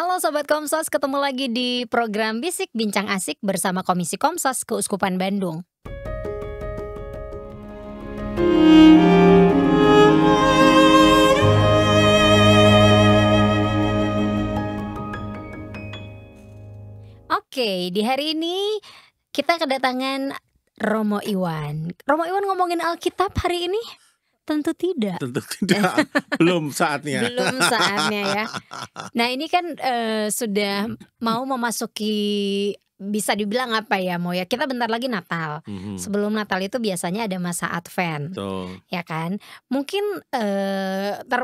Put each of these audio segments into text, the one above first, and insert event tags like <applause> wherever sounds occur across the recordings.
Halo Sobat Komsos, ketemu lagi di program Bisik Bincang Asik bersama Komisi Komsos Keuskupan Bandung. Oke, di hari ini kita kedatangan Romo Iwan. Romo Iwan ngomongin Alkitab hari ini? Tentu tidak. Tentu tidak. <laughs> Belum saatnya. Belum saatnya ya. <laughs> Nah ini kan uh, sudah mau memasuki bisa dibilang apa ya mau ya kita bentar lagi Natal mm-hmm. sebelum Natal itu biasanya ada masa Advent Betul. ya kan mungkin eh, ter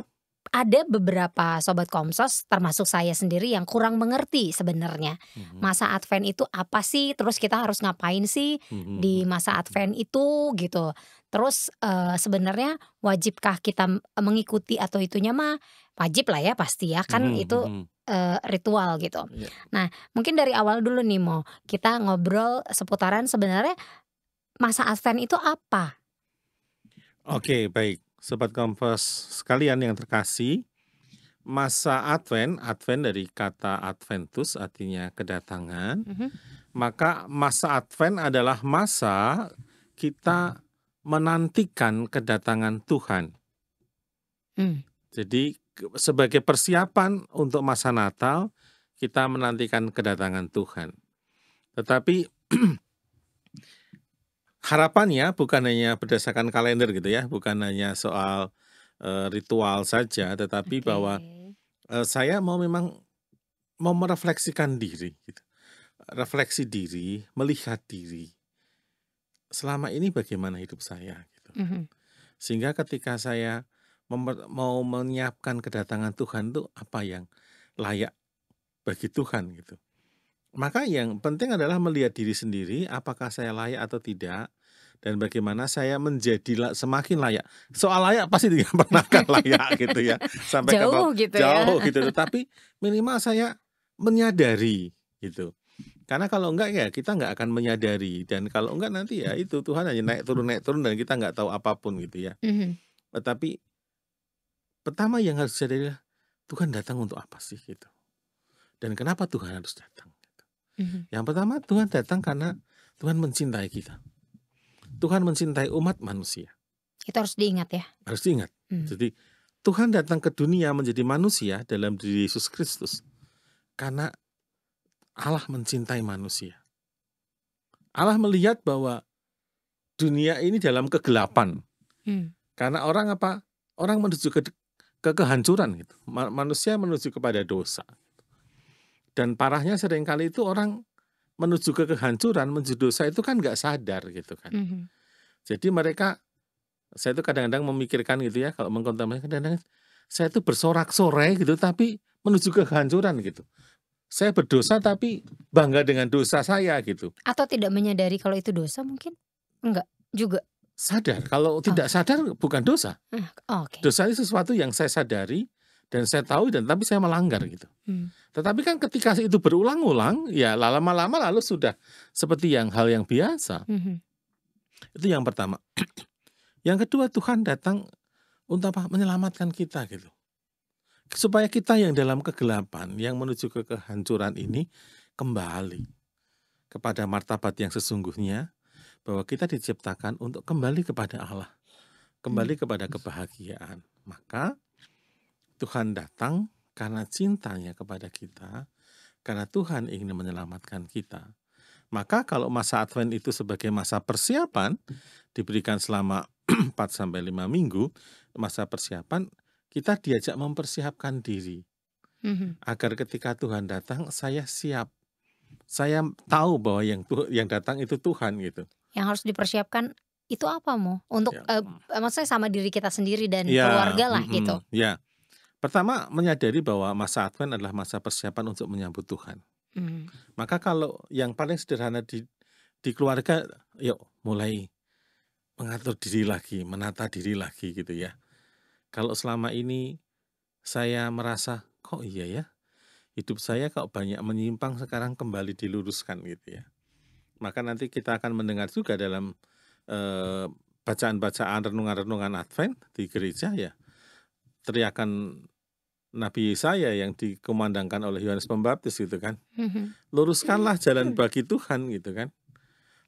ada beberapa sobat Komsos termasuk saya sendiri yang kurang mengerti sebenarnya mm-hmm. masa Advent itu apa sih terus kita harus ngapain sih mm-hmm. di masa Advent itu gitu Terus uh, sebenarnya wajibkah kita mengikuti atau itunya mah wajib lah ya pasti ya kan hmm, itu hmm. hmm. ritual gitu. Yeah. Nah mungkin dari awal dulu nih mau kita ngobrol seputaran sebenarnya masa Advent itu apa? Oke okay, baik sobat kompas sekalian yang terkasih masa Advent Advent dari kata Adventus artinya kedatangan. Mm -hmm. Maka masa Advent adalah masa kita menantikan kedatangan Tuhan. Hmm. Jadi sebagai persiapan untuk masa Natal, kita menantikan kedatangan Tuhan. Tetapi <clears throat> harapannya bukan hanya berdasarkan kalender gitu ya, bukan hanya soal uh, ritual saja, tetapi okay. bahwa uh, saya mau memang mau merefleksikan diri, gitu. refleksi diri, melihat diri, selama ini bagaimana hidup saya gitu. Mm -hmm. Sehingga ketika saya mau menyiapkan kedatangan Tuhan itu apa yang layak bagi Tuhan gitu. Maka yang penting adalah melihat diri sendiri apakah saya layak atau tidak dan bagaimana saya menjadi semakin layak. Soal layak pasti tidak <laughs> pernah akan layak gitu ya. Sampai jauh ke gitu ya. jauh ya. gitu. Tapi minimal saya menyadari gitu. Karena kalau enggak ya kita enggak akan menyadari dan kalau enggak nanti ya itu Tuhan hanya naik turun naik turun dan kita enggak tahu apapun gitu ya. Mm-hmm. Tetapi pertama yang harus adalah Tuhan datang untuk apa sih gitu. Dan kenapa Tuhan harus datang? Gitu. Mm-hmm. Yang pertama Tuhan datang karena Tuhan mencintai kita. Tuhan mencintai umat manusia. kita harus diingat ya. Harus diingat. Mm. Jadi Tuhan datang ke dunia menjadi manusia dalam diri Yesus Kristus karena Allah mencintai manusia. Allah melihat bahwa dunia ini dalam kegelapan. Hmm. Karena orang apa? Orang menuju ke, ke kehancuran gitu. Manusia menuju kepada dosa. Dan parahnya seringkali itu orang menuju ke kehancuran, menuju dosa itu kan nggak sadar gitu kan. Hmm. Jadi mereka saya itu kadang-kadang memikirkan gitu ya kalau mengkontemplasi kadang-kadang saya itu bersorak-sorai gitu tapi menuju ke kehancuran gitu saya berdosa gitu. tapi bangga dengan dosa saya gitu. Atau tidak menyadari kalau itu dosa mungkin? Enggak juga. Sadar. Kalau oh. tidak sadar bukan dosa. Oh, ah, okay. Dosa itu sesuatu yang saya sadari dan saya tahu dan tapi saya melanggar gitu. Hmm. Tetapi kan ketika itu berulang-ulang, ya lama-lama lalu sudah seperti yang hal yang biasa. Hmm. Itu yang pertama. <clears throat> yang kedua Tuhan datang untuk apa? Menyelamatkan kita gitu supaya kita yang dalam kegelapan yang menuju ke kehancuran ini kembali kepada martabat yang sesungguhnya bahwa kita diciptakan untuk kembali kepada Allah, kembali hmm. kepada kebahagiaan. Maka Tuhan datang karena cintanya kepada kita, karena Tuhan ingin menyelamatkan kita. Maka kalau masa Advent itu sebagai masa persiapan diberikan selama 4 <clears throat> sampai 5 minggu, masa persiapan kita diajak mempersiapkan diri mm-hmm. agar ketika Tuhan datang saya siap saya tahu bahwa yang yang datang itu Tuhan gitu yang harus dipersiapkan itu apa mau untuk ya. uh, maksudnya sama diri kita sendiri dan ya, keluarga lah mm hmm gitu ya pertama menyadari bahwa masa Advent adalah masa persiapan untuk menyambut Tuhan mm. maka kalau yang paling sederhana di di keluarga yuk mulai mengatur diri lagi menata diri lagi gitu ya kalau selama ini saya merasa kok iya ya, hidup saya kok banyak menyimpang sekarang kembali diluruskan gitu ya. Maka nanti kita akan mendengar juga dalam bacaan eh, bacaan-bacaan renungan-renungan Advent di gereja ya. Teriakan Nabi Yesaya yang dikumandangkan oleh Yohanes Pembaptis gitu kan. Mhm. Luruskanlah jalan bagi Tuhan gitu kan.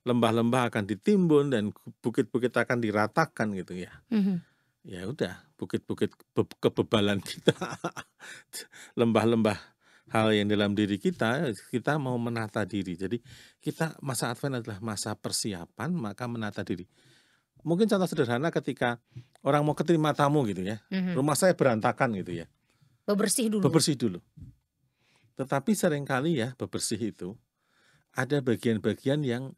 Lembah-lembah akan ditimbun dan bukit-bukit akan diratakan gitu ya. Mhm ya udah bukit-bukit kebebalan kita <laughs> lembah-lembah hal yang dalam diri kita kita mau menata diri jadi kita masa Advent adalah masa persiapan maka menata diri mungkin contoh sederhana ketika orang mau keterima tamu gitu ya mm-hmm. rumah saya berantakan gitu ya bebersih dulu bebersih dulu tetapi seringkali ya bebersih itu ada bagian-bagian yang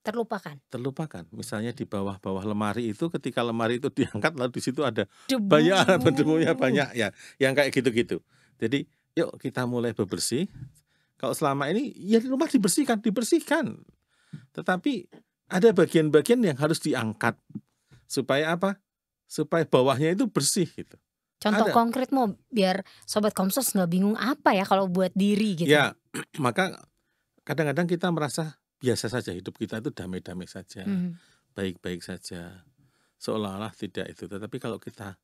terlupakan. Terlupakan. Misalnya di bawah-bawah lemari itu ketika lemari itu <laughs> diangkat lalu di situ ada Debu. <laughs> banyak debunya banyak ya yang kayak gitu-gitu. Jadi yuk kita mulai bebersih. Kalau selama ini ya di rumah dibersihkan, dibersihkan. Tetapi ada bagian-bagian yang harus diangkat supaya apa? Supaya bawahnya itu bersih gitu. Contoh ada. konkret mau biar sobat Komsos nggak bingung apa ya kalau buat diri gitu. Ya, <clears throat> maka kadang-kadang kita merasa biasa saja hidup kita itu damai-damai saja, hmm. baik-baik mm -hmm. saja, seolah-olah tidak itu. Tetapi kalau kita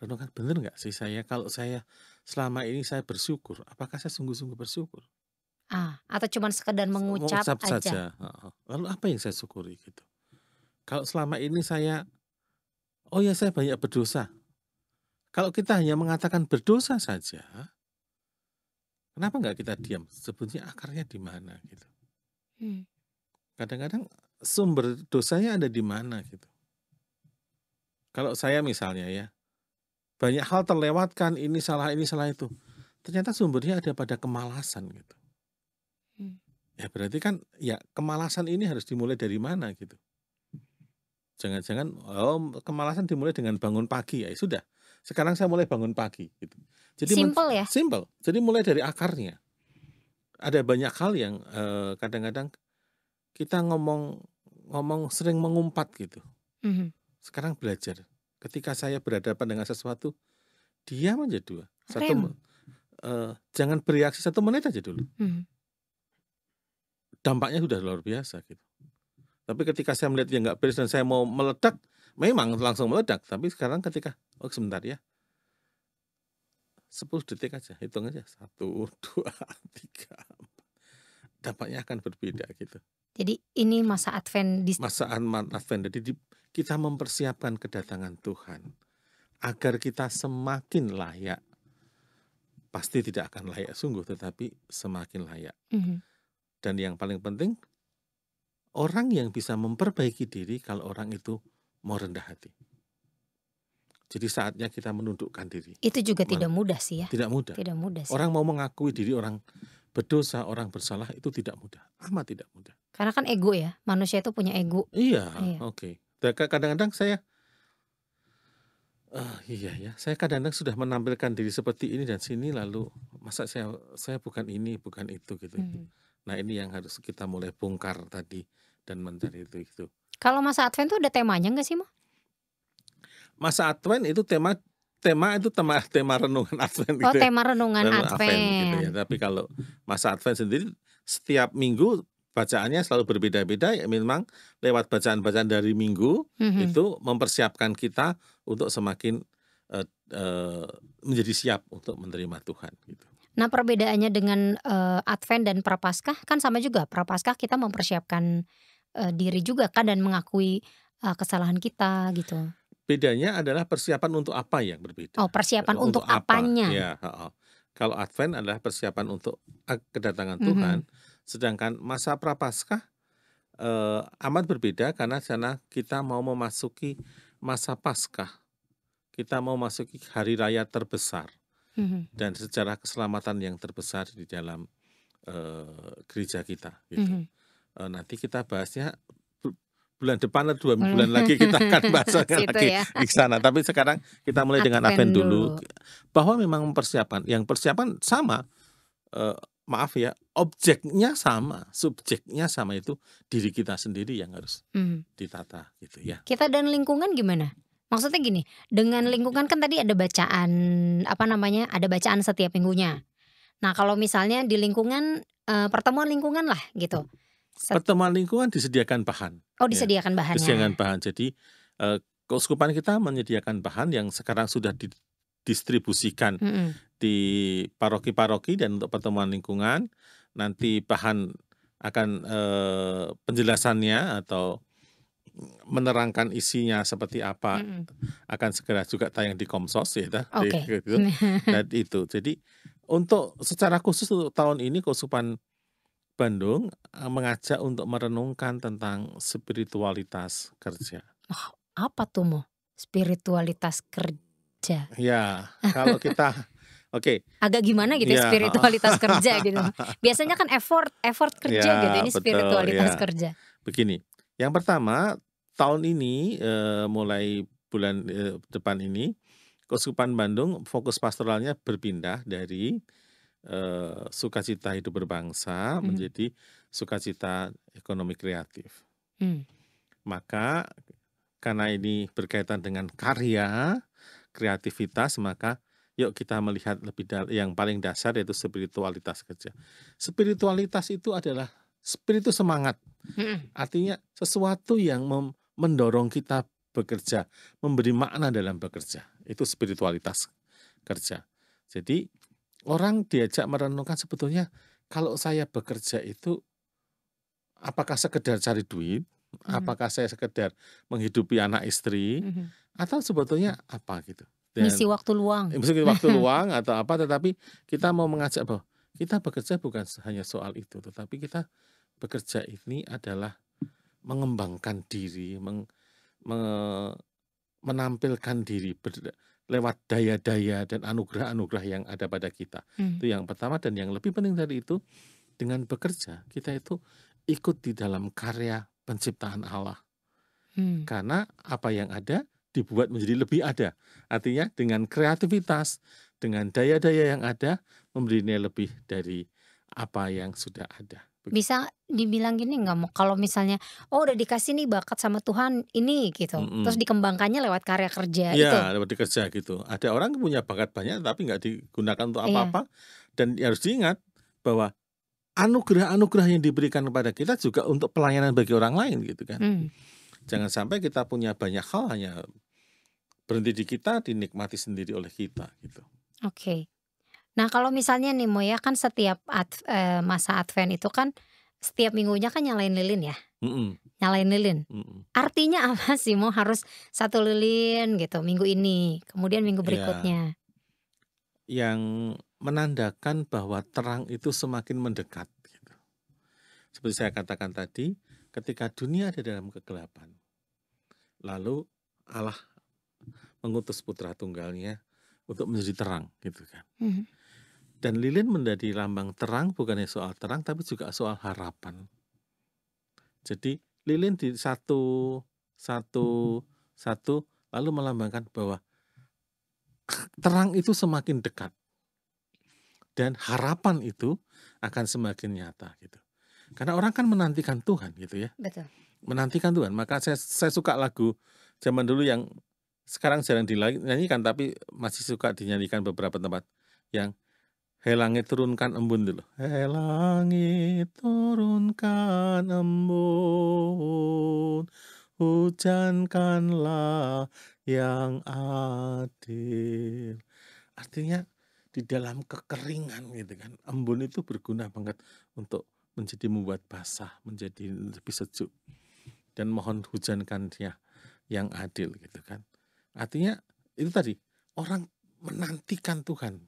renungkan benar nggak sih saya kalau saya selama ini saya bersyukur, apakah saya sungguh-sungguh bersyukur? Ah, atau cuma sekedar mengucap, mengucap aja. saja. Lalu apa yang saya syukuri gitu? Kalau selama ini saya, oh ya saya banyak berdosa. Kalau kita hanya mengatakan berdosa saja, kenapa nggak kita diam? Sebetulnya akarnya di mana gitu? kadang hmm. Kadang-kadang sumber dosanya ada di mana gitu. Kalau saya misalnya ya, banyak hal terlewatkan ini salah ini salah itu. Ternyata sumbernya ada pada kemalasan gitu. Hmm. Ya berarti kan ya kemalasan ini harus dimulai dari mana gitu. Jangan-jangan oh kemalasan dimulai dengan bangun pagi ya sudah. Sekarang saya mulai bangun pagi gitu. Jadi simple ya. Simple. Jadi mulai dari akarnya ada banyak hal yang eh, kadang-kadang uh, kita ngomong ngomong sering mengumpat gitu. Mm-hmm. Sekarang belajar. Ketika saya berhadapan dengan sesuatu, dia aja dua. Satu Uh, jangan bereaksi satu menit aja dulu. Mm-hmm. Dampaknya sudah luar biasa gitu. Tapi ketika saya melihat dia nggak beres dan saya mau meledak, memang langsung meledak. Tapi sekarang ketika oh sebentar ya, 10 detik aja, hitung aja. Satu, <laughs> dua, tiga, empat. Dampaknya akan berbeda gitu. Jadi ini masa Advent di masa Advent. Jadi di, kita mempersiapkan kedatangan Tuhan agar kita semakin layak. Pasti tidak akan layak sungguh, tetapi semakin layak. Mm -hmm. Dan yang paling penting orang yang bisa memperbaiki diri kalau orang itu mau rendah hati. Jadi saatnya kita menundukkan diri. Itu juga tidak mudah sih ya. Tidak mudah. Tidak mudah. Sih. Orang mau mengakui diri orang berdosa, orang bersalah itu tidak mudah. Amat tidak mudah. Karena kan ego ya. Manusia itu punya ego. Iya. iya. Oke. Okay. Kadang-kadang saya uh, iya ya. Saya kadang-kadang sudah menampilkan diri seperti ini dan sini lalu masa saya saya bukan ini, bukan itu gitu. Hmm. Nah, ini yang harus kita mulai bongkar tadi dan mencari itu itu. Kalau masa Advent tuh ada temanya enggak sih, Ma? masa Advent itu tema tema itu tema tema renungan <laughs> Advent oh, gitu. Ya. tema renungan, renungan Advent. Advent gitu ya. Tapi kalau masa Advent sendiri setiap minggu bacaannya selalu berbeda-beda ya memang lewat bacaan-bacaan dari minggu mm-hmm. itu mempersiapkan kita untuk semakin uh, uh, menjadi siap untuk menerima Tuhan gitu. Nah, perbedaannya dengan uh, Advent dan Prapaskah kan sama juga. Prapaskah kita mempersiapkan uh, diri juga kan dan mengakui uh, kesalahan kita gitu. Bedanya adalah persiapan untuk apa yang berbeda. Oh, persiapan untuk, untuk apanya. Ya, oh, oh. Kalau Advent adalah persiapan untuk eh, kedatangan mm -hmm. Tuhan, sedangkan masa Prapaskah eh, amat berbeda karena sana kita mau memasuki masa Paskah. Kita mau memasuki hari raya terbesar mm -hmm. dan sejarah keselamatan yang terbesar di dalam eh, gereja kita gitu. Mm -hmm. nanti kita bahasnya bulan depan atau dua hmm. bulan lagi kita akan bahas <laughs> lagi ya. di sana. Tapi sekarang kita mulai dengan Advent, Advent dulu. Bahwa memang persiapan, yang persiapan sama, eh, maaf ya, objeknya sama, subjeknya sama itu diri kita sendiri yang harus hmm. ditata gitu ya. Kita dan lingkungan gimana? Maksudnya gini, dengan lingkungan kan tadi ada bacaan apa namanya, ada bacaan setiap minggunya. Nah kalau misalnya di lingkungan eh, pertemuan lingkungan lah gitu pertemuan lingkungan disediakan bahan. Oh, disediakan ya. Disediakan bahan. Jadi eh, keuskupan kita menyediakan bahan yang sekarang sudah didistribusikan mm -hmm. di paroki-paroki dan untuk pertemuan lingkungan. Nanti bahan akan eh, penjelasannya atau menerangkan isinya seperti apa mm -hmm. akan segera juga tayang di Komsos ya, okay. Gitu. itu. Jadi untuk secara khusus untuk tahun ini keuskupan Bandung eh, mengajak untuk merenungkan tentang spiritualitas kerja. Oh, apa tuh Mo? Spiritualitas kerja? Ya, kalau kita <laughs> Oke. Agak gimana gitu ya, iya. spiritualitas kerja gitu. <laughs> Biasanya kan effort, effort kerja ya, gitu. Ini betul, spiritualitas ya. kerja. Begini, yang pertama tahun ini eh, mulai bulan eh, depan ini Keuskupan Bandung fokus pastoralnya berpindah dari eh, sukacita hidup berbangsa hmm. menjadi sukacita ekonomi kreatif. Hmm. Maka karena ini berkaitan dengan karya, kreativitas, maka yuk kita melihat lebih yang paling dasar yaitu spiritualitas kerja. Spiritualitas itu adalah spiritu semangat. Hmm. Artinya sesuatu yang mendorong kita bekerja, memberi makna dalam bekerja. Itu spiritualitas kerja. Jadi orang diajak merenungkan sebetulnya kalau saya bekerja itu apakah sekedar cari duit, hmm apakah saya sekedar menghidupi anak istri, hmm atau sebetulnya apa gitu. Dan, misi waktu luang. Misi eh, waktu <laughs> luang atau apa, tetapi kita mau mengajak bahwa kita bekerja bukan hanya soal itu, tetapi kita bekerja ini adalah mengembangkan diri, meng, me, menampilkan diri, ber, lewat daya-daya dan anugerah-anugerah yang ada pada kita. Hmm. Itu yang pertama dan yang lebih penting dari itu dengan bekerja kita itu ikut di dalam karya penciptaan Allah. Hmm. Karena apa yang ada dibuat menjadi lebih ada. Artinya dengan kreativitas, dengan daya-daya yang ada memberi nilai lebih dari apa yang sudah ada bisa dibilang gini nggak mau kalau misalnya oh udah dikasih nih bakat sama Tuhan ini gitu mm -mm. terus dikembangkannya lewat karya kerja ya, itu lewat kerja gitu ada orang punya bakat banyak tapi nggak digunakan untuk iya. apa-apa iya. dan ya harus diingat bahwa anugerah-anugerah yang diberikan kepada kita juga untuk pelayanan bagi orang lain gitu kan mm. jangan sampai kita punya banyak hal hanya berhenti di kita dinikmati sendiri oleh kita gitu oke okay. Nah, kalau misalnya nih Moya kan setiap ad, e, masa Advent itu kan setiap minggunya kan nyalain lilin ya. Mm-mm. Nyalain lilin. Mm-mm. Artinya <laughs> apa sih Mo harus satu lilin gitu minggu ini, kemudian minggu iya. berikutnya. Ya, yang menandakan bahwa terang itu semakin mendekat gitu. Seperti saya katakan tadi, ketika dunia ada dalam kegelapan, lalu Allah mengutus putra tunggalnya untuk menjadi terang gitu kan. Mm-hmm dan lilin menjadi lambang terang bukannya soal terang tapi juga soal harapan. Jadi lilin di satu satu satu lalu melambangkan bahwa terang itu semakin dekat dan harapan itu akan semakin nyata gitu. Karena orang kan menantikan Tuhan gitu ya. Betul. Menantikan Tuhan. Maka saya saya suka lagu zaman dulu yang sekarang jarang dinyanyikan tapi masih suka dinyanyikan beberapa tempat yang Hei langit turunkan embun dulu. Hei langit turunkan embun, hujankanlah yang adil. Artinya di dalam kekeringan gitu kan. Embun itu berguna banget untuk menjadi membuat basah, menjadi lebih sejuk. Dan mohon hujankan dia yang adil gitu kan. Artinya itu tadi orang menantikan Tuhan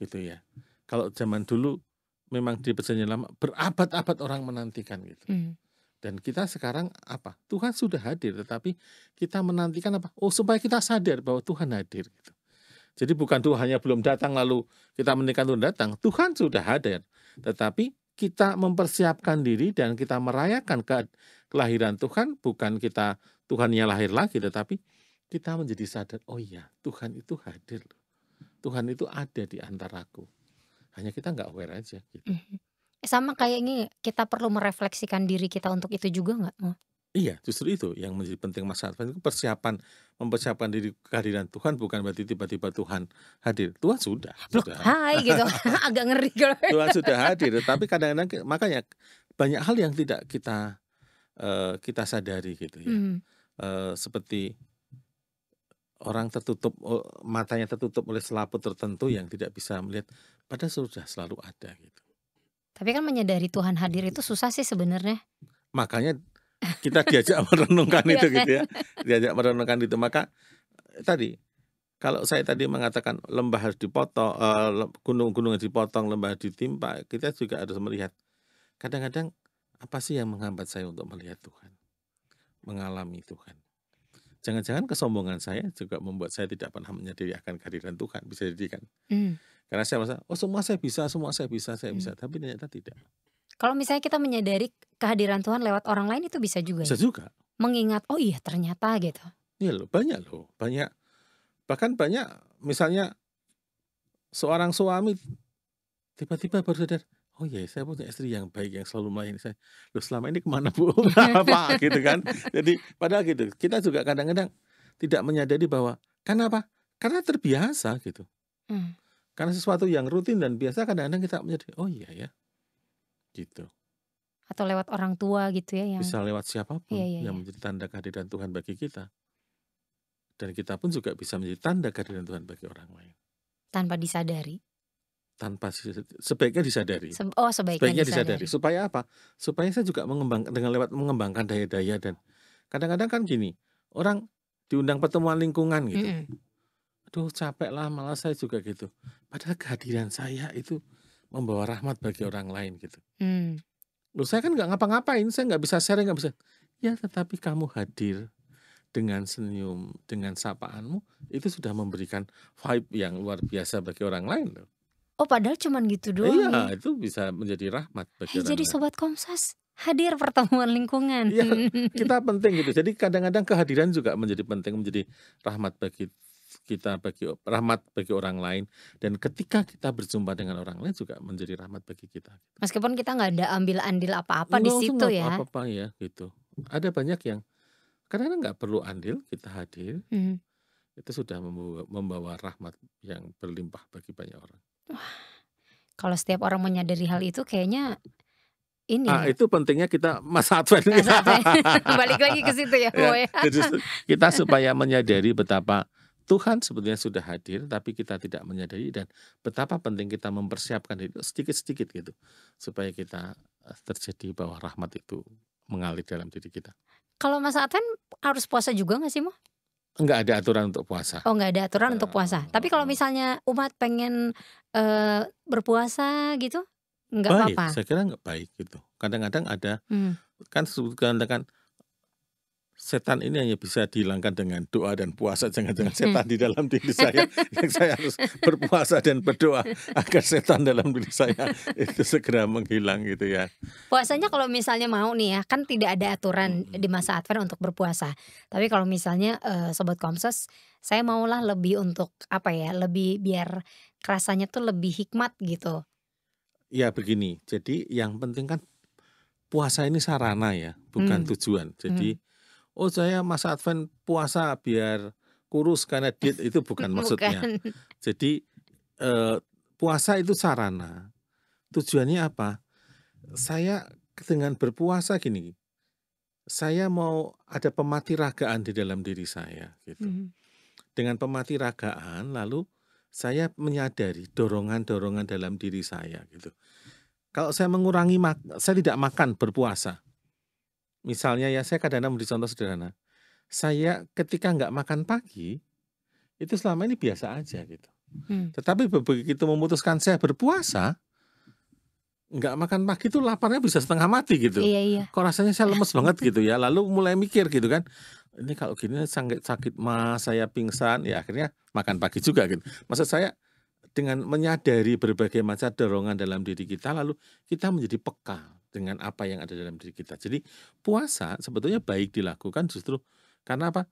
gitu ya. Kalau zaman dulu memang di perjanjian lama berabad-abad orang menantikan gitu. Hmm. Dan kita sekarang apa? Tuhan sudah hadir, tetapi kita menantikan apa? Oh supaya kita sadar bahwa Tuhan hadir. Gitu. Jadi bukan Tuhan yang belum datang lalu kita menikah Tuhan datang. Tuhan sudah hadir, tetapi kita mempersiapkan diri dan kita merayakan ke kelahiran Tuhan bukan kita Tuhannya lahir lagi, tetapi kita menjadi sadar. Oh iya Tuhan itu hadir. Tuhan itu ada di antaraku. Hanya kita nggak aware aja gitu. Mhm. Eh, sama kayak ini kita perlu merefleksikan diri kita untuk itu juga nggak? Iya, justru itu yang menjadi penting masa itu persiapan mempersiapkan diri kehadiran Tuhan bukan berarti tiba-tiba Tuhan hadir. Tuhan sudah. Blok, sudah. Hai gitu. <laughs> <laughs> Agak ngeri kalau. Tuhan <laughs> sudah hadir, tapi kadang-kadang makanya banyak hal yang tidak kita uh, kita sadari gitu ya. Mm. Uh, seperti orang tertutup matanya tertutup oleh selaput tertentu yang tidak bisa melihat pada sudah selalu ada gitu. Tapi kan menyadari Tuhan hadir itu susah sih sebenarnya. Makanya kita diajak <laughs> merenungkan iya itu gitu kan? ya. Diajak merenungkan itu maka eh, tadi kalau saya tadi mengatakan lembah harus dipotong, eh, gunung-gunung harus dipotong, lembah harus ditimpa, kita juga harus melihat. Kadang-kadang apa sih yang menghambat saya untuk melihat Tuhan? Mengalami Tuhan Jangan-jangan kesombongan saya juga membuat saya tidak pernah menyadari akan kehadiran Tuhan. Bisa jadi kan? mm. Karena saya merasa, oh semua saya bisa, semua saya bisa, saya mm. bisa. Hmm. Tapi ternyata tidak. Kalau misalnya kita menyadari kehadiran Tuhan lewat orang lain itu bisa juga. Bisa ya? juga. Mengingat, oh iya ternyata gitu. Iya loh, banyak loh, banyak. Bahkan banyak, misalnya seorang suami tiba-tiba baru sadar, oh iya saya punya istri yang baik yang selalu melayani saya loh selama ini kemana bu <laughs> <laughs> apa gitu kan jadi padahal gitu kita juga kadang-kadang tidak menyadari bahwa karena apa karena terbiasa gitu hmm. karena sesuatu yang rutin dan biasa kadang-kadang kita menjadi oh iya ya gitu atau lewat orang tua gitu ya yang bisa lewat siapapun iya, iya, yang iya. menjadi tanda kehadiran Tuhan bagi kita dan kita pun juga bisa menjadi tanda kehadiran Tuhan bagi orang lain tanpa disadari tanpa sebaiknya disadari. Oh, sebaiknya, sebaiknya disadari. disadari. Supaya apa? Supaya saya juga mengembangkan dengan lewat mengembangkan daya-daya dan kadang-kadang kan gini, orang diundang pertemuan lingkungan gitu. Mm -hmm. Aduh, capek lah, malah saya juga gitu. Padahal kehadiran saya itu membawa rahmat bagi orang lain gitu. Mm. Loh, saya kan nggak ngapa-ngapain, saya nggak bisa sharing, nggak bisa. Ya, tetapi kamu hadir dengan senyum, dengan sapaanmu itu sudah memberikan vibe yang luar biasa bagi orang lain loh. Oh padahal cuman gitu doang. Iya ya? itu bisa menjadi rahmat eh, bagi hey, Jadi sobat Komsas hadir pertemuan lingkungan. Ya, <laughs> kita penting gitu. Jadi kadang-kadang kehadiran juga menjadi penting menjadi rahmat bagi kita bagi rahmat bagi orang lain dan ketika kita berjumpa dengan orang lain juga menjadi rahmat bagi kita. Gitu. Meskipun kita nggak ada ambil andil apa-apa iya, di situ ya. Apa-apa ya gitu. Ada banyak yang karena nggak perlu andil kita hadir. Mm. Itu sudah membawa, membawa rahmat yang berlimpah bagi banyak orang kalau setiap orang menyadari hal itu kayaknya ini. Ah, ya. itu pentingnya kita <laughs> masa Advent. <laughs> Balik lagi ke situ ya, ya, <laughs> Kita supaya menyadari betapa Tuhan sebetulnya sudah hadir, tapi kita tidak menyadari dan betapa penting kita mempersiapkan itu sedikit-sedikit gitu supaya kita eh, terjadi bahwa rahmat itu mengalir dalam diri kita. Kalau masa Advent harus puasa juga nggak sih, Mo? Enggak ada aturan untuk puasa. Oh, enggak ada aturan uh, untuk puasa. Tapi kalau hmm. misalnya umat pengen uh, berpuasa gitu, enggak apa-apa. Saya kira enggak baik gitu. Kadang-kadang ada hmm. kan kan setan ini hanya bisa dihilangkan dengan doa dan puasa. Jangan-jangan hmm. setan di dalam diri <laughs> saya yang saya harus berpuasa dan berdoa agar setan dalam diri saya itu segera menghilang gitu ya. Puasanya kalau misalnya mau nih ya, kan tidak ada aturan hmm. di masa Advent untuk berpuasa. Tapi kalau misalnya uh, sobat Komsos, saya maulah lebih untuk apa ya, lebih biar rasanya tuh lebih hikmat gitu. Ya begini, jadi yang penting kan puasa ini sarana ya, bukan hmm. tujuan. Jadi hmm oh saya masa Advent puasa biar kurus karena diet itu <laughs> bukan maksudnya. Bukan. Jadi eh, puasa itu sarana. Tujuannya apa? Saya dengan berpuasa gini, saya mau ada pemati ragaan di dalam diri saya gitu. Mm -hmm. Dengan pemati ragaan lalu saya menyadari dorongan-dorongan dalam diri saya gitu. Kalau saya mengurangi saya tidak makan berpuasa, Misalnya ya saya kadang-kadang memberi contoh sederhana. Saya ketika nggak makan pagi, itu selama ini biasa aja gitu. Hmm. Tetapi begitu memutuskan saya berpuasa, nggak makan pagi itu laparnya bisa setengah mati gitu. Iya, iya. Kok rasanya saya lemes banget <laughs> gitu ya. Lalu mulai mikir gitu kan ini kalau gini sakit sakit mas saya pingsan ya akhirnya makan pagi juga gitu maksud saya dengan menyadari berbagai macam dorongan dalam diri kita lalu kita menjadi peka dengan apa yang ada dalam diri kita. Jadi puasa sebetulnya baik dilakukan justru karena apa?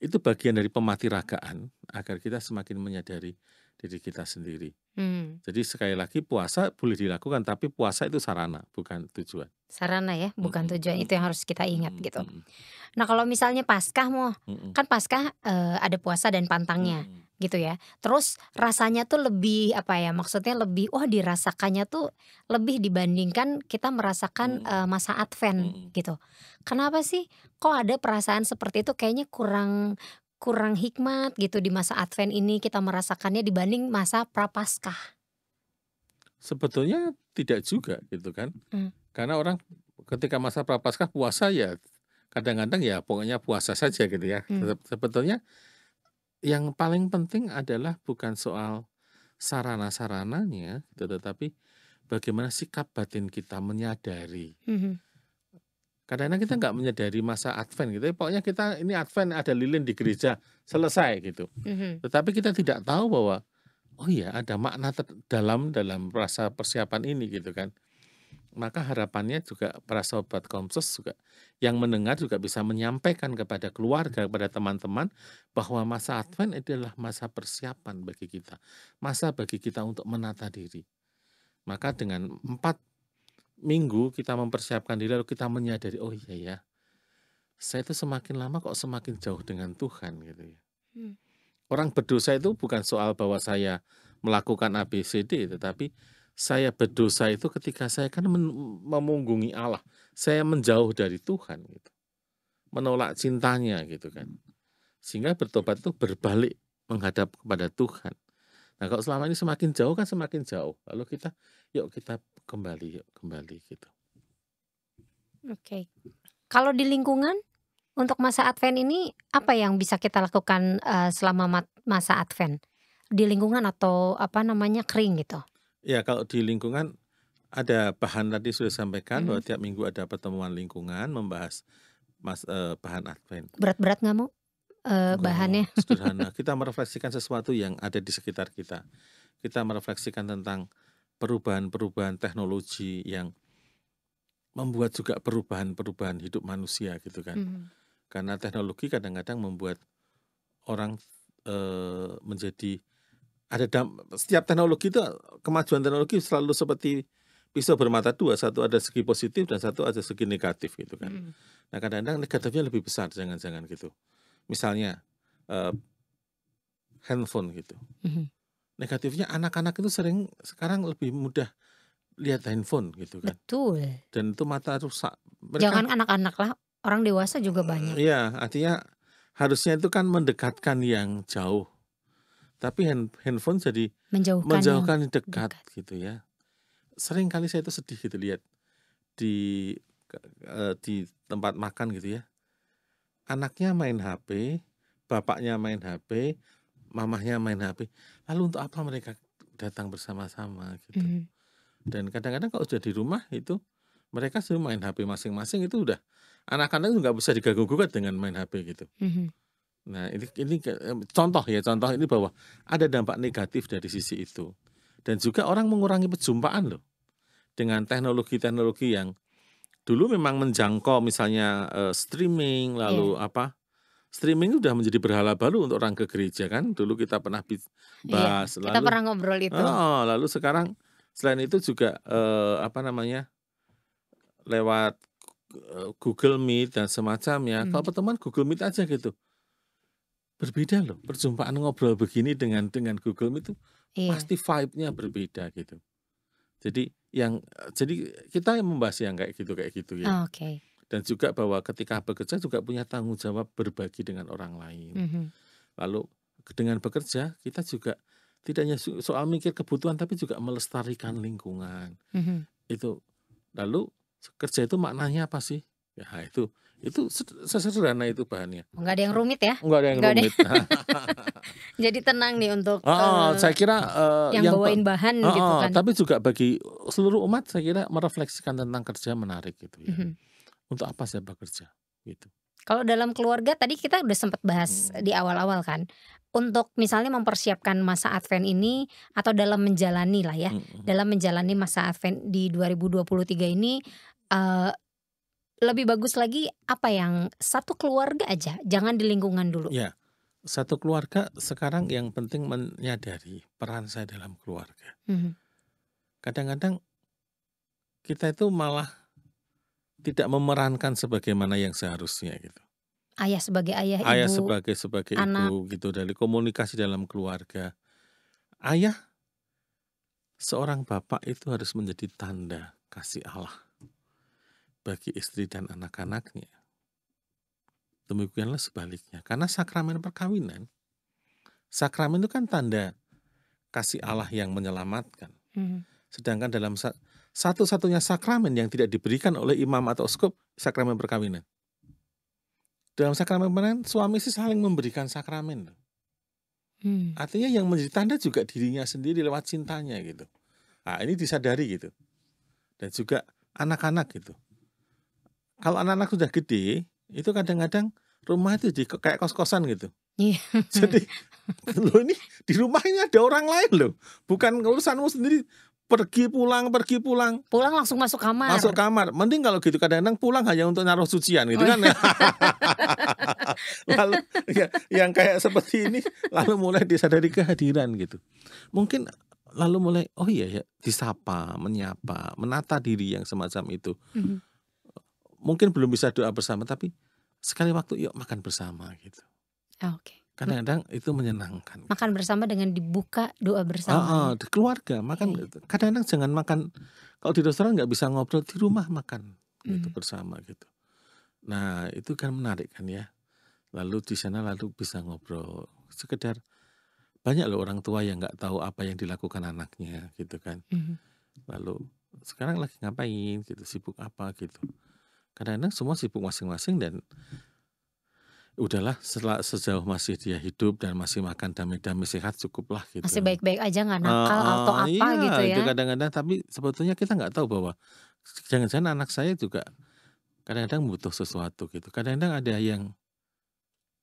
Itu bagian dari pemati ragaan agar kita semakin menyadari diri kita sendiri. Hmm. Jadi sekali lagi puasa boleh dilakukan tapi puasa itu sarana bukan tujuan. Sarana ya, bukan hmm. tujuan itu yang harus kita ingat hmm. gitu. Nah kalau misalnya Paskah mau, hmm. kan Paskah eh, ada puasa dan pantangnya. Hmm gitu ya. Terus rasanya tuh lebih apa ya? Maksudnya lebih oh dirasakannya tuh lebih dibandingkan kita merasakan hmm. uh, masa Advent hmm. gitu. Kenapa sih kok ada perasaan seperti itu kayaknya kurang kurang hikmat gitu di masa Advent ini kita merasakannya dibanding masa Prapaskah? Sebetulnya tidak juga gitu kan. Hmm. Karena orang ketika masa Prapaskah puasa ya kadang-kadang ya pokoknya puasa saja gitu ya. Hmm. Sebetulnya yang paling penting adalah bukan soal sarana-sarananya, gitu, tetapi bagaimana sikap batin kita menyadari. Mhm. Karena kita nggak menyadari masa Advent gitu. Ya. Pokoknya kita ini Advent ada lilin di gereja selesai gitu. Mhm. Tetapi kita tidak tahu bahwa oh iya ada makna dalam dalam rasa persiapan ini gitu kan maka harapannya juga para sobat Komsos juga yang mendengar juga bisa menyampaikan kepada keluarga, kepada teman-teman bahwa masa Advent adalah masa persiapan bagi kita, masa bagi kita untuk menata diri. Maka dengan empat minggu kita mempersiapkan diri lalu kita menyadari oh iya ya saya itu semakin lama kok semakin jauh dengan Tuhan gitu ya. Hmm. Orang berdosa itu bukan soal bahwa saya melakukan ABCD tetapi saya berdosa itu ketika saya kan memunggungi Allah, saya menjauh dari Tuhan gitu. Menolak cintanya gitu kan. Sehingga bertobat itu berbalik menghadap kepada Tuhan. Nah, kalau selama ini semakin jauh kan semakin jauh. Lalu kita yuk kita kembali, yuk kembali gitu. Oke. Okay. Kalau di lingkungan untuk masa Advent ini apa yang bisa kita lakukan uh, selama masa Advent? Di lingkungan atau apa namanya kering gitu? Ya kalau di lingkungan ada bahan tadi sudah sampaikan -hmm. bahwa tiap minggu ada pertemuan lingkungan membahas mas eh, bahan Advent. Berat-berat nggak mau eh, bahannya? Sederhana. <laughs> Kita merefleksikan sesuatu yang ada di sekitar kita. Kita merefleksikan tentang perubahan-perubahan teknologi yang membuat juga perubahan-perubahan hidup manusia gitu kan. -hmm. Karena teknologi kadang-kadang membuat orang eh, menjadi ada damp- setiap teknologi itu kemajuan teknologi selalu seperti pisau bermata dua satu ada segi positif dan satu ada segi negatif gitu kan hmm. nah kadang-kadang negatifnya lebih besar jangan-jangan gitu misalnya uh, handphone gitu hmm negatifnya anak-anak itu sering sekarang lebih mudah lihat handphone gitu kan betul dan itu mata rusak Mereka, jangan anak-anak lah orang dewasa juga banyak iya artinya harusnya itu kan mendekatkan yang jauh tapi hand, handphone jadi menjauhkan, menjauhkan dekat, dekat gitu ya sering kali saya itu sedih gitu lihat di e, di tempat makan gitu ya anaknya main HP bapaknya main HP mamahnya main HP lalu untuk apa mereka datang bersama-sama gitu mm -hmm. dan kadang-kadang kalau sudah di rumah itu mereka sudah main HP masing-masing itu udah anak-anak nggak bisa diganggu gugat dengan main HP gitu mm -hmm Nah, ini ini contoh ya, contoh ini bahwa ada dampak negatif dari sisi itu. Dan juga orang mengurangi perjumpaan loh dengan teknologi-teknologi yang dulu memang menjangkau misalnya uh, streaming lalu yeah. apa? Streaming sudah menjadi berhala baru untuk orang ke gereja kan. Dulu kita pernah iya, bahas yeah, kita lalu, pernah ngobrol itu. Oh, lalu sekarang selain itu juga uh, apa namanya? lewat eh, Google Meet dan semacamnya. Hmm. Kalau pertemuan Google Meet aja gitu berbeda loh perjumpaan ngobrol begini dengan dengan Google itu iya. pasti vibe-nya berbeda gitu jadi yang jadi kita yang membahas yang kayak gitu kayak gitu ya oh, okay. dan juga bahwa ketika bekerja juga punya tanggung jawab berbagi dengan orang lain mm -hmm. lalu dengan bekerja kita juga tidak hanya soal mikir kebutuhan tapi juga melestarikan lingkungan mm -hmm. itu lalu kerja itu maknanya apa sih ya itu itu sesederhana itu bahannya. nggak ada yang rumit ya? nggak ada yang Nggak rumit. Ada. <laughs> Jadi tenang nih untuk oh, uh, saya kira uh, yang, yang bawain bahan oh, gitu kan. Tapi juga bagi seluruh umat saya kira merefleksikan tentang kerja menarik gitu ya. Mm -hmm. Untuk apa saya bekerja gitu. Kalau dalam keluarga tadi kita udah sempat bahas hmm. di awal-awal kan untuk misalnya mempersiapkan masa Advent ini atau dalam menjalani lah ya, mm -hmm. dalam menjalani masa Advent di 2023 ini uh, lebih bagus lagi apa yang satu keluarga aja, jangan di lingkungan dulu. Ya, satu keluarga sekarang yang penting menyadari peran saya dalam keluarga. Mm-hmm. Kadang-kadang kita itu malah tidak memerankan sebagaimana yang seharusnya gitu. Ayah sebagai ayah, ayah ibu, sebagai sebagai anak. ibu gitu dari komunikasi dalam keluarga. Ayah seorang bapak itu harus menjadi tanda kasih Allah bagi istri dan anak-anaknya. Demikianlah sebaliknya. Karena sakramen perkawinan, sakramen itu kan tanda kasih Allah yang menyelamatkan. Hmm. Sedangkan dalam satu-satunya sakramen yang tidak diberikan oleh imam atau uskup, sakramen perkawinan. Dalam sakramen perkawinan, suami sih saling memberikan sakramen. Hmm. Artinya yang menjadi tanda juga dirinya sendiri lewat cintanya gitu. Nah, ini disadari gitu. Dan juga anak-anak gitu kalau anak-anak sudah gede itu kadang-kadang rumah itu jadi kayak kos-kosan gitu. Iya. <laughs> Jadi lo ini di rumah ini ada orang lain loh, bukan urusanmu sendiri. Pergi pulang, pergi pulang. Pulang langsung masuk kamar. Masuk kamar. Mending kalau gitu kadang-kadang pulang hanya untuk naruh sucian gitu oh, kan. Ya. Iya. <laughs> lalu ya, yang kayak seperti ini lalu mulai disadari kehadiran gitu. Mungkin lalu mulai oh iya ya disapa, menyapa, menata diri yang semacam itu. Mm -hmm mungkin belum bisa doa bersama tapi sekali waktu yuk makan bersama gitu. Oh, Oke. Okay. Kadang-kadang itu menyenangkan. Makan bersama dengan dibuka doa bersama. Oh, oh, di keluarga makan. kadang iya, iya. gitu. Kadang-kadang jangan makan kalau di restoran nggak bisa ngobrol di rumah makan gitu mm. bersama gitu. Nah itu kan menarik kan ya. Lalu di sana lalu bisa ngobrol sekedar banyak loh orang tua yang nggak tahu apa yang dilakukan anaknya gitu kan. Mm Lalu sekarang lagi ngapain gitu sibuk apa gitu kadang-kadang semua sibuk masing-masing dan udahlah setelah sejauh masih dia hidup dan masih makan dami-dami sehat cukuplah gitu masih baik-baik aja nggak nakal uh, atau apa iya, gitu ya kadang-kadang tapi sebetulnya kita nggak tahu bahwa jangan-jangan anak saya juga kadang-kadang butuh sesuatu gitu kadang-kadang ada yang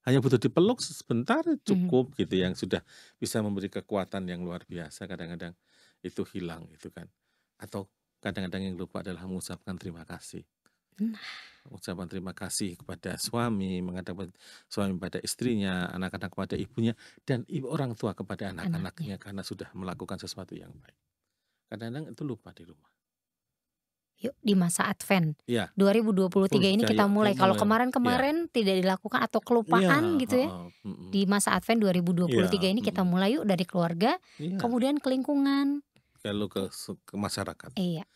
hanya butuh dipeluk sebentar mhm. cukup mm -hmm. gitu yang sudah bisa memberi kekuatan yang luar biasa kadang-kadang itu hilang gitu kan atau kadang-kadang yang lupa adalah mengucapkan terima kasih Nah. Ucapan terima kasih kepada suami, mengatakan suami pada istrinya, anak-anak kepada ibunya, dan ibu orang tua kepada anak-anaknya karena sudah melakukan sesuatu yang baik. Kadang-kadang itu lupa di rumah. Yuk di masa Advent ya. 2023 ini kita mulai. Kalau kemarin-kemarin ya. tidak dilakukan atau kelupaan ya, gitu ya. di masa Advent 2023 ya, ini kita mulai yuk dari keluarga, ya. kemudian ke lingkungan, lalu ke, ke masyarakat. Iya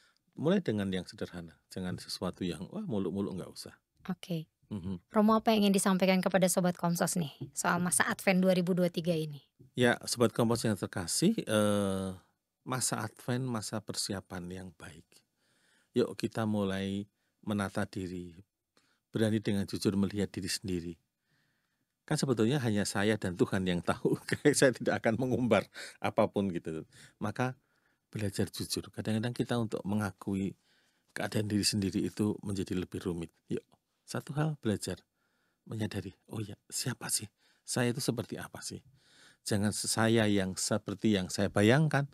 mulai dengan yang sederhana, jangan hmm. sesuatu yang wah muluk-muluk nggak usah. Oke. Okay. Mm -hmm. Romo apa yang ingin disampaikan kepada sobat Komsos nih soal masa Advent 2023 ini? Ya, sobat Komsos yang terkasih, eh, masa Advent masa persiapan yang baik. Yuk kita mulai menata diri, berani dengan jujur melihat diri sendiri. Kan sebetulnya hanya saya dan Tuhan yang tahu. <laughs> saya tidak akan mengumbar apapun gitu. Maka belajar jujur. Kadang-kadang kita untuk mengakui keadaan diri sendiri itu menjadi lebih rumit. Yuk, satu hal belajar menyadari, oh ya, siapa sih? Saya itu seperti apa sih? Jangan saya yang seperti yang saya bayangkan,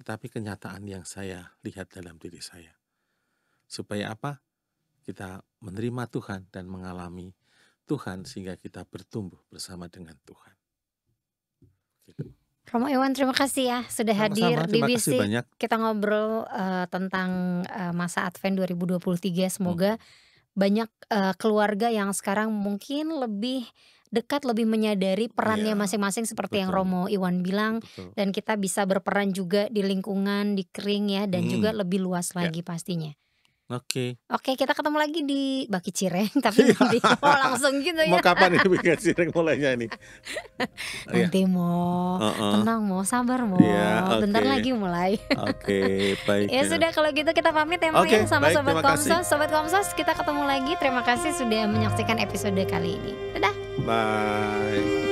tetapi kenyataan yang saya lihat dalam diri saya. Supaya apa? Kita menerima Tuhan dan mengalami Tuhan sehingga kita bertumbuh bersama dengan Tuhan. Gitu. Romo Iwan terima kasih ya sudah Sama hadir di BC. Kita ngobrol uh, tentang uh, masa Advent 2023 hmm. semoga hmm. banyak uh, keluarga yang sekarang mungkin lebih dekat lebih menyadari perannya iya, masing-masing seperti betul. yang Romo Iwan bilang betul. dan kita bisa berperan juga di lingkungan, di kering ya dan hmm. juga lebih luas ya. lagi yeah. pastinya. Oke. Oke, kita ketemu lagi di Baki Cireng tapi nanti iya. mau langsung gitu ya. Mau kapan nih Baki Cireng mulainya ini? nanti mau. Uh -uh. Tenang mau, sabar mau. Iya, yeah, okay. Bentar lagi mulai. Oke, okay, <laughs> baik. Ya, ya, sudah kalau gitu kita pamit ya okay, ya, sama baik, sobat Komsos. Sobat Komsos, kita ketemu lagi. Terima kasih sudah menyaksikan episode kali ini. Dadah. Bye.